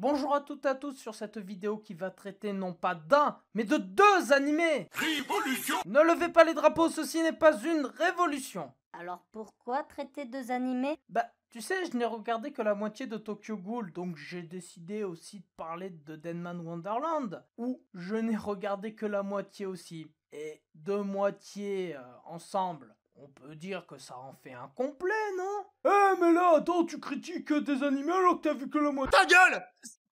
Bonjour à toutes et à tous sur cette vidéo qui va traiter non pas d'un, mais de deux animés Révolution Ne levez pas les drapeaux, ceci n'est pas une révolution Alors pourquoi traiter deux animés Bah, tu sais, je n'ai regardé que la moitié de Tokyo Ghoul, donc j'ai décidé aussi de parler de Denman Wonderland, où je n'ai regardé que la moitié aussi, et deux moitiés euh, ensemble. On peut dire que ça en fait un complet, non Eh mais là, attends, tu critiques des animaux alors que t'as vu que le moitié... Ta gueule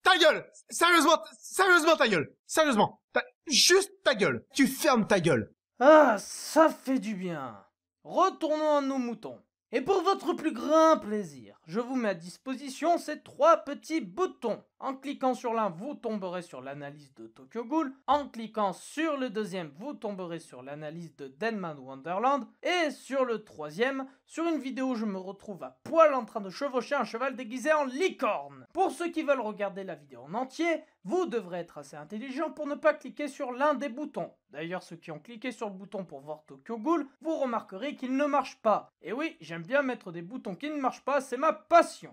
Ta gueule Sérieusement, sérieusement ta gueule Sérieusement Juste ta gueule Tu fermes ta gueule Ah, ça fait du bien Retournons à nos moutons. Et pour votre plus grand plaisir, je vous mets à disposition ces trois petits boutons. En cliquant sur l'un, vous tomberez sur l'analyse de Tokyo Ghoul. En cliquant sur le deuxième, vous tomberez sur l'analyse de Denman Wonderland. Et sur le troisième, sur une vidéo où je me retrouve à poil en train de chevaucher un cheval déguisé en licorne. Pour ceux qui veulent regarder la vidéo en entier, vous devrez être assez intelligent pour ne pas cliquer sur l'un des boutons. D'ailleurs, ceux qui ont cliqué sur le bouton pour voir Tokyo Ghoul, vous remarquerez qu'il ne marche pas. Et oui, j'aime bien mettre des boutons qui ne marchent pas, c'est ma passion.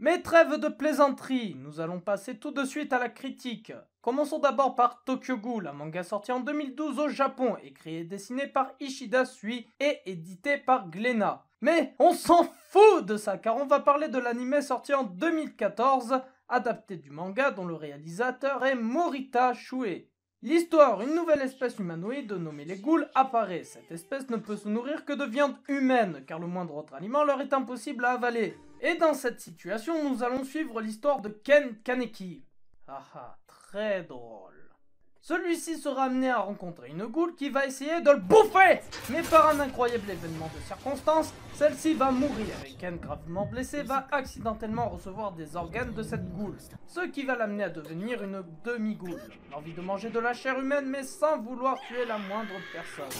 Mais trêve de plaisanterie, nous allons passer tout de suite à la critique. Commençons d'abord par Tokyo Ghoul, un manga sorti en 2012 au Japon, écrit et dessiné par Ishida Sui et édité par Glena. Mais on s'en fout de ça car on va parler de l'anime sorti en 2014 adapté du manga dont le réalisateur est Morita Shue. L'histoire, une nouvelle espèce humanoïde nommée les ghouls apparaît. Cette espèce ne peut se nourrir que de viande humaine, car le moindre autre aliment leur est impossible à avaler. Et dans cette situation, nous allons suivre l'histoire de Ken Kaneki. Ah ah, très drôle. Celui-ci sera amené à rencontrer une goule qui va essayer de le bouffer Mais par un incroyable événement de circonstance, celle-ci va mourir et Ken, gravement blessé, va accidentellement recevoir des organes de cette goule, ce qui va l'amener à devenir une demi-goule. L'envie de manger de la chair humaine mais sans vouloir tuer la moindre personne.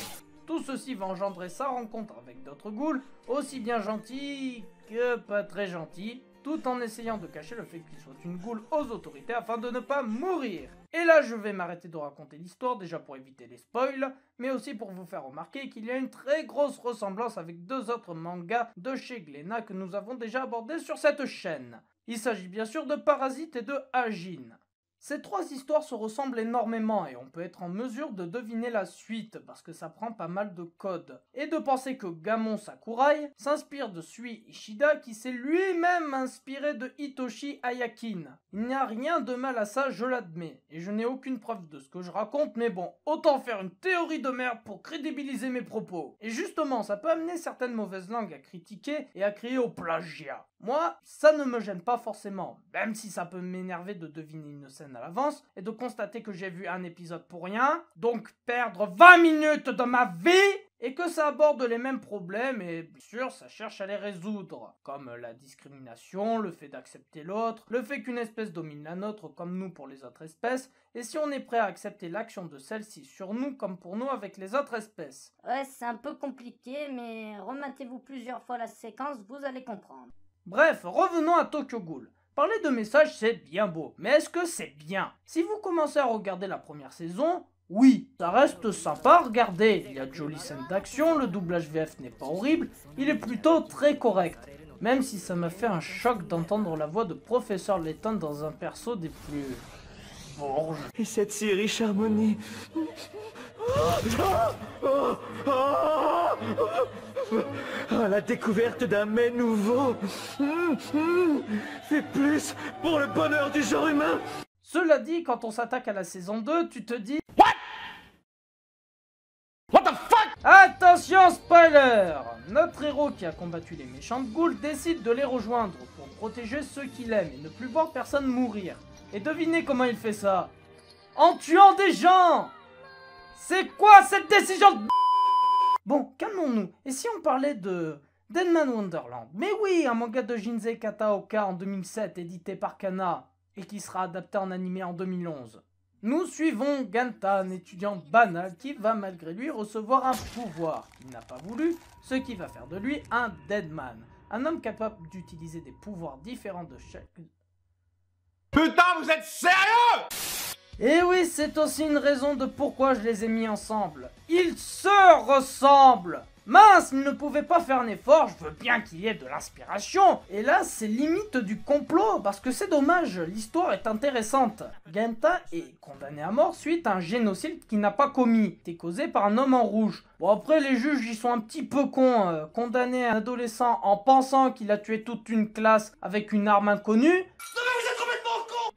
Tout ceci va engendrer sa rencontre avec d'autres ghouls, aussi bien gentils que pas très gentils, tout en essayant de cacher le fait qu'il soit une goule aux autorités afin de ne pas mourir. Et là, je vais m'arrêter de raconter l'histoire, déjà pour éviter les spoils, mais aussi pour vous faire remarquer qu'il y a une très grosse ressemblance avec deux autres mangas de chez Glénat que nous avons déjà abordés sur cette chaîne. Il s'agit bien sûr de Parasite et de Agine. Ces trois histoires se ressemblent énormément et on peut être en mesure de deviner la suite parce que ça prend pas mal de codes. Et de penser que Gamon Sakurai s'inspire de Sui Ishida qui s'est lui-même inspiré de Hitoshi Ayakin. Il n'y a rien de mal à ça, je l'admets. Et je n'ai aucune preuve de ce que je raconte, mais bon, autant faire une théorie de merde pour crédibiliser mes propos. Et justement, ça peut amener certaines mauvaises langues à critiquer et à crier au plagiat. Moi, ça ne me gêne pas forcément, même si ça peut m'énerver de deviner une scène à l'avance et de constater que j'ai vu un épisode pour rien. Donc perdre 20 minutes de ma vie et que ça aborde les mêmes problèmes et bien sûr ça cherche à les résoudre, comme la discrimination, le fait d'accepter l'autre, le fait qu'une espèce domine la nôtre comme nous pour les autres espèces, et si on est prêt à accepter l'action de celle-ci sur nous comme pour nous avec les autres espèces. Ouais c'est un peu compliqué mais remettez-vous plusieurs fois la séquence, vous allez comprendre. Bref, revenons à Tokyo Ghoul. Parler de messages, c'est bien beau, mais est-ce que c'est bien Si vous commencez à regarder la première saison, oui, ça reste sympa à regarder. Il y a de jolies scènes d'action, le doublage VF n'est pas horrible, il est plutôt très correct. Même si ça m'a fait un choc d'entendre la voix de Professeur Letton dans un perso des plus... Bon, Et cette série riche ah, la découverte d'un mets nouveau C'est hum, hum. plus pour le bonheur du genre humain Cela dit, quand on s'attaque à la saison 2, tu te dis... What What the fuck Attention spoiler Notre héros qui a combattu les méchants de décide de les rejoindre pour protéger ceux qu'il aime et ne plus voir personne mourir. Et devinez comment il fait ça En tuant des gens C'est quoi cette décision de... Bon, calmons-nous. Et si on parlait de Deadman Wonderland Mais oui, un manga de Jinsei Kataoka en 2007, édité par Kana, et qui sera adapté en animé en 2011. Nous suivons Ganta, un étudiant banal qui va malgré lui recevoir un pouvoir qu'il n'a pas voulu, ce qui va faire de lui un Deadman, un homme capable d'utiliser des pouvoirs différents de chaque... Putain, vous êtes sérieux et oui, c'est aussi une raison de pourquoi je les ai mis ensemble. Ils se ressemblent Mince, ils ne pouvaient pas faire un effort, je veux bien qu'il y ait de l'inspiration. Et là, c'est limite du complot, parce que c'est dommage, l'histoire est intéressante. Genta est condamné à mort suite à un génocide qu'il n'a pas commis, qui causé par un homme en rouge. Bon après, les juges, y sont un petit peu cons. Euh, condamner un adolescent en pensant qu'il a tué toute une classe avec une arme inconnue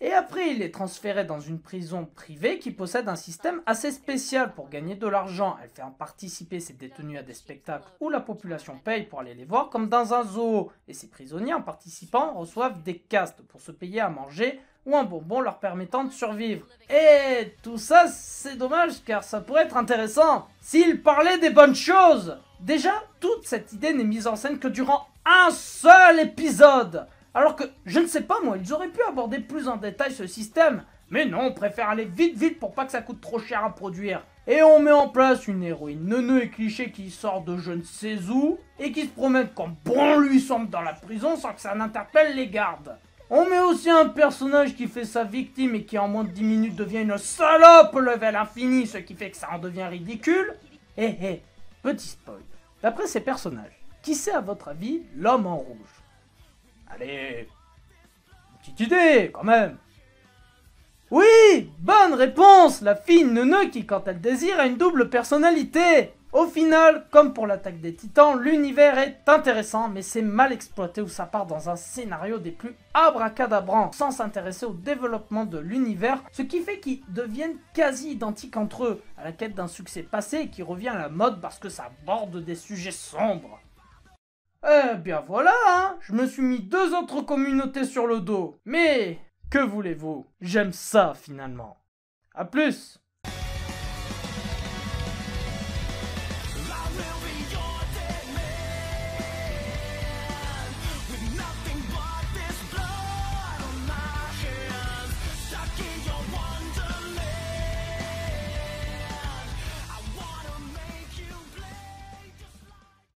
et après il est transféré dans une prison privée qui possède un système assez spécial pour gagner de l'argent. Elle fait en participer ses détenus à des spectacles où la population paye pour aller les voir comme dans un zoo, et ses prisonniers en participant reçoivent des castes pour se payer à manger ou un bonbon leur permettant de survivre. Et tout ça, c'est dommage car ça pourrait être intéressant s'il parlait des bonnes choses. Déjà, toute cette idée n'est mise en scène que durant un seul épisode. Alors que, je ne sais pas moi, ils auraient pu aborder plus en détail ce système. Mais non, on préfère aller vite vite pour pas que ça coûte trop cher à produire. Et on met en place une héroïne neuneu et cliché qui sort de je ne sais où et qui se promène comme bon lui semble dans la prison sans que ça n'interpelle les gardes. On met aussi un personnage qui fait sa victime et qui en moins de 10 minutes devient une salope level infini, ce qui fait que ça en devient ridicule. Hé eh, hé, eh, petit spoil. D'après ces personnages, qui c'est à votre avis l'homme en rouge Allez petite idée, quand même Oui Bonne réponse La fille neuneu qui, quand elle désire, a une double personnalité Au final, comme pour l'attaque des titans, l'univers est intéressant, mais c'est mal exploité ou ça part dans un scénario des plus abracadabrants, sans s'intéresser au développement de l'univers, ce qui fait qu'ils deviennent quasi identiques entre eux, à la quête d'un succès passé qui revient à la mode parce que ça aborde des sujets sombres. Eh bien voilà, hein. je me suis mis deux autres communautés sur le dos. Mais que voulez-vous J'aime ça finalement. A plus